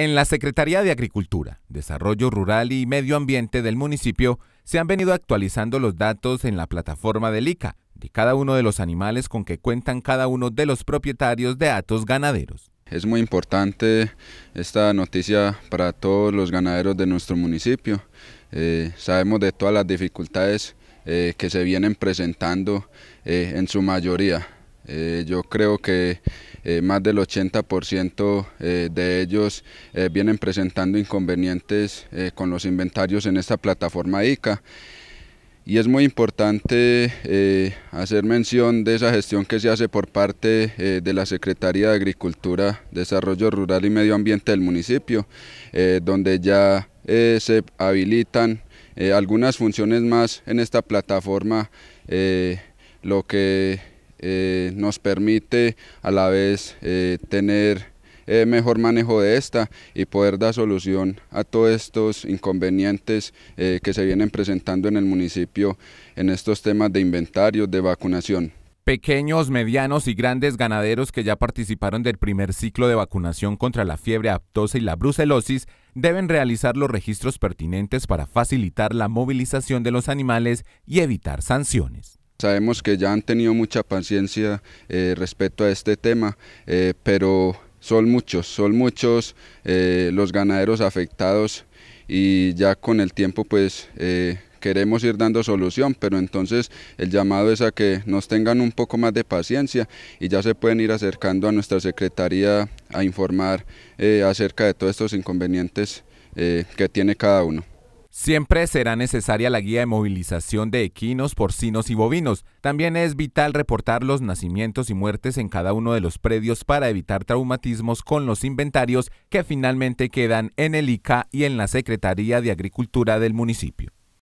En la Secretaría de Agricultura, Desarrollo Rural y Medio Ambiente del municipio se han venido actualizando los datos en la plataforma del ICA de cada uno de los animales con que cuentan cada uno de los propietarios de atos ganaderos. Es muy importante esta noticia para todos los ganaderos de nuestro municipio. Eh, sabemos de todas las dificultades eh, que se vienen presentando eh, en su mayoría. Eh, yo creo que eh, más del 80% eh, de ellos vienen presentando inconvenientes con los inventarios en esta plataforma ICA. Y es muy importante hacer mención de esa gestión que se hace por parte de la Secretaría de Agricultura, Desarrollo Rural y Medio Ambiente del municipio, donde ya se habilitan algunas funciones más en esta plataforma, lo que eh, nos permite a la vez eh, tener eh, mejor manejo de esta y poder dar solución a todos estos inconvenientes que se vienen presentando en el municipio en estos temas de inventario, de vacunación. Pequeños, medianos y grandes ganaderos que ya participaron del primer ciclo de vacunación contra la fiebre aptosa y la brucelosis deben realizar los registros pertinentes para facilitar la movilización de los animales y evitar sanciones. Sabemos que ya han tenido mucha paciencia eh, respecto a este tema, eh, pero son muchos, son muchos eh, los ganaderos afectados y ya con el tiempo pues queremos ir dando solución, pero entonces el llamado es a que nos tengan un poco más de paciencia y ya se pueden ir acercando a nuestra secretaría a informar acerca de todos estos inconvenientes que tiene cada uno. Siempre será necesaria la guía de movilización de equinos, porcinos y bovinos. También es vital reportar los nacimientos y muertes en cada uno de los predios para evitar traumatismos con los inventarios que finalmente quedan en el ICA y en la Secretaría de Agricultura del municipio.